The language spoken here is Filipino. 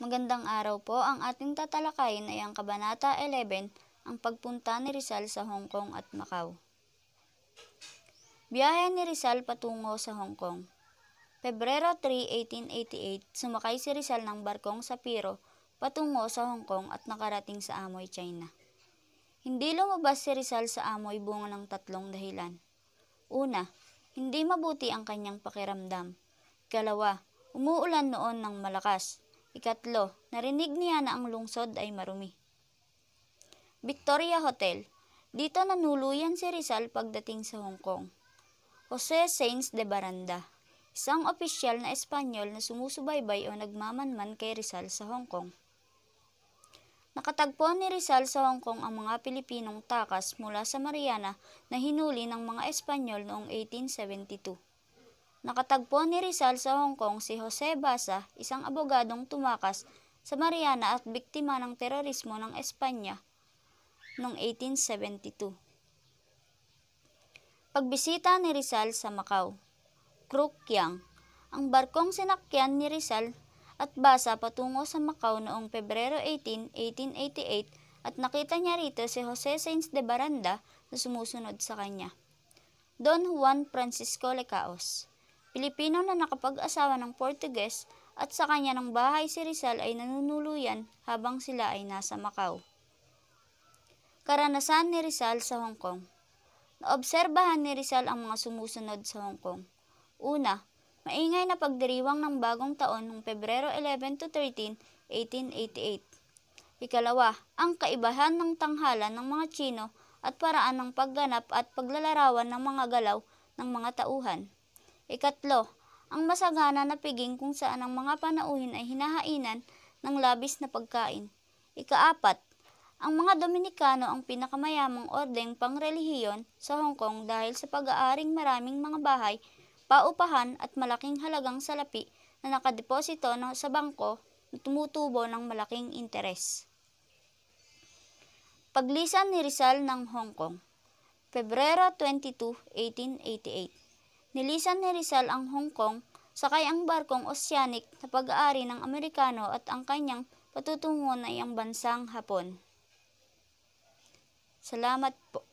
Magandang araw po. Ang ating tatalakayin ay ang Kabanata 11, ang pagpunta ni Rizal sa Hong Kong at Macau. Biyahe ni Rizal patungo sa Hong Kong. Pebrero 3, 1888, sumakay si Rizal ng barkong Sapiro patungo sa Hong Kong at nakarating sa Amoy, China. Hindi lumabas si Rizal sa Amoy bunga ng tatlong dahilan. Una, hindi mabuti ang kanyang pakiramdam. Kalawa, umuulan noon ng malakas. Ikatlo, narinig niya na ang lungsod ay marumi. Victoria Hotel. Dito nanuluyan si Rizal pagdating sa Hong Kong. Jose Sainz de Baranda. Isang opisyal na Espanyol na sumusubaybay o nagmamanman kay Rizal sa Hong Kong. Nakatagpo ni Rizal sa Hong Kong ang mga Pilipinong takas mula sa Mariana na hinuli ng mga Espanyol noong 1872. Nakatagpo ni Rizal sa Hong Kong si Jose Basa, isang abogadong tumakas sa Mariana at biktima ng terorismo ng Espanya noong 1872. Pagbisita ni Rizal sa Macau Cruikyang, ang barkong sinakyan ni Rizal at Basa patungo sa Macau noong Pebrero 18, 1888 at nakita niya rito si Jose Sainz de Baranda na sumusunod sa kanya. Don Juan Francisco Lecaos Pilipino na nakapag-asawa ng Portugues at sa kanya ng bahay si Rizal ay nanunuluyan habang sila ay nasa Macau. Karanasan ni Rizal sa Hong Kong Naobserbahan ni Rizal ang mga sumusunod sa Hong Kong. Una, maingay na pagdiriwang ng bagong taon noong Pebrero 11 to 13, 1888. Ikalawa, ang kaibahan ng tanghalan ng mga Chino at paraan ng pagganap at paglalarawan ng mga galaw ng mga tauhan. Ikatlo, ang masagana na piging kung saan ang mga panauhin ay hinahainan ng labis na pagkain. Ikaapat, ang mga Dominikano ang pinakamayamang ordeng pangrelihiyon sa Hong Kong dahil sa pag-aaring maraming mga bahay, paupahan at malaking halagang salapi na nakadeposito no sa bangko na tumutubo ng malaking interes. Paglisan ni Rizal ng Hong Kong Pebrero 22, 1888 Nilisan ni Rizal ang Hong Kong, sakay ang barkong Oceanic na pag-aari ng Amerikano at ang kanyang patutunguhan ay ang bansang Hapon. Salamat po.